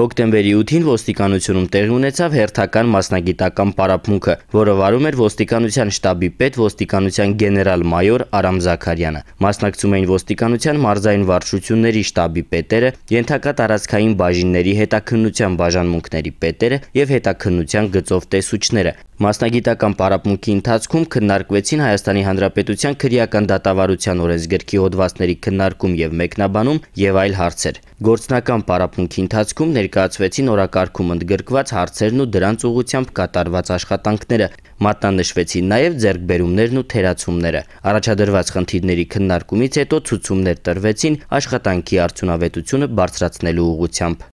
Հոկտեմբերի 8-ին ոստիկանությունում տեղի ունեցավ հերթական մասնագիտական պարապմունքը, որը վարում էր ոստիկանության շտաբի պետ ոստիկանության գեներալ-մայոր Արամ Զաքարյանը։ Մասնակցում էին ոստիկանության մարզային վարչությունների շտաբի պետերը, ենթակա տարածքային բաժինների հետաքննության բաժանմունքների պետերը եւ հետաքննության գծով տեսուչները։ Մասնագիտական պարապմունքի ընթացքում քննարկվեցին Հայաստանի Հանրապետության քրեական դատավարության օրենսգրքի հոդվածների քննարկում եւ մեկնաբանում եւ այլ հարցեր։ Գործնական պարապմունքի ընթացքում ներկայացվեցին օրակարգում ընդգրկված հարցերն ու դրանց ուղղությամբ կատարված աշխատանքները, մատնանշվեցին նաև ձեռքբերումներն ու թերացումները։ Առաջադրված խնդիրների քննարկումից հետո ցուցումներ տրվեցին աշխատանքի արդյունավետությունը բարձրացնելու ուղղությամբ։